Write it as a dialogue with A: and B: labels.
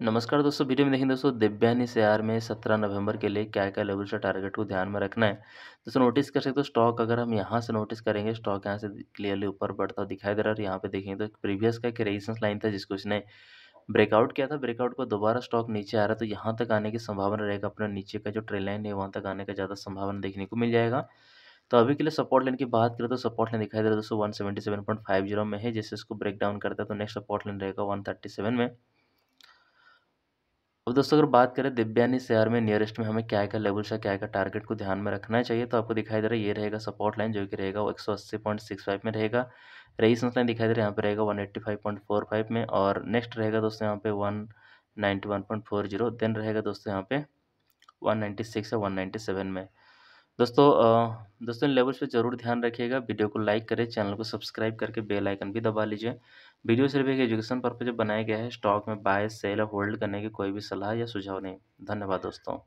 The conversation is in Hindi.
A: नमस्कार दोस्तों वीडियो में देखें दोस्तों दिव्यानी शेयर में सत्रह नवंबर के लिए क्या क्या लेवल से टारगेट को ध्यान में रखना है दोस्तों नोटिस कर सकते हो स्टॉक अगर हम यहाँ से नोटिस करेंगे स्टॉक यहाँ से क्लियरली ऊपर बढ़ता दिखाई दे रहा है और यहाँ पे देखेंगे तो प्रीवियस का एक रेजिस्टेंस लाइन था जिसको इसने ब्रेकआउट किया था ब्रेकआउट को दोबारा स्टॉक नीचे आ रहा है तो यहाँ तक आने की संभावना रहेगा अपने नीचे का जो ट्रेन लाइन है वहाँ तक आने का ज़्यादा संभावना देखने को मिल जाएगा तो अभी के लिए सपोर्ट लाइन की बात करें तो सपोर्ट लाइन दिखाई दे रहा है दोस्तों वन में है जैसे इसको ब्रेक डाउन करता है तो नेक्स्ट सपोर्ट लाइन रहेगा वन में अब तो दोस्तों अगर बात करें दिव्यानी शेयर में नियरेस्ट में हमें क्या क्या लेवल से क्या आएगा टारगेट को ध्यान में रखना चाहिए तो आपको दिखाई दे रहा है ये रहेगा सपोर्ट लाइन जो कि रहेगा वो एक सौ अस्सी पॉइंट सिक्स फाइव में रहेगा रेजिस्टेंस लाइन दिखाई दे रहा है यहाँ पे रहेगा one eighty five point four five में और नेक्स्ट रहेगा दोस्तों यहाँ पे one ninety one point four zero then रहेगा दोस्तों यहाँ पे वन नाइन्टी सिक्स या वन नाइन्टी सेवन में दोस्तों दोस्तों इन लेवल्स पे जरूर ध्यान रखिएगा वीडियो को लाइक करें चैनल को सब्सक्राइब करके बेल आइकन भी दबा लीजिए वीडियो सिर्फ एक एजुकेशन पर्पज बनाया गया है स्टॉक में बाय सेल और होल्ड करने की कोई भी सलाह या सुझाव नहीं धन्यवाद दोस्तों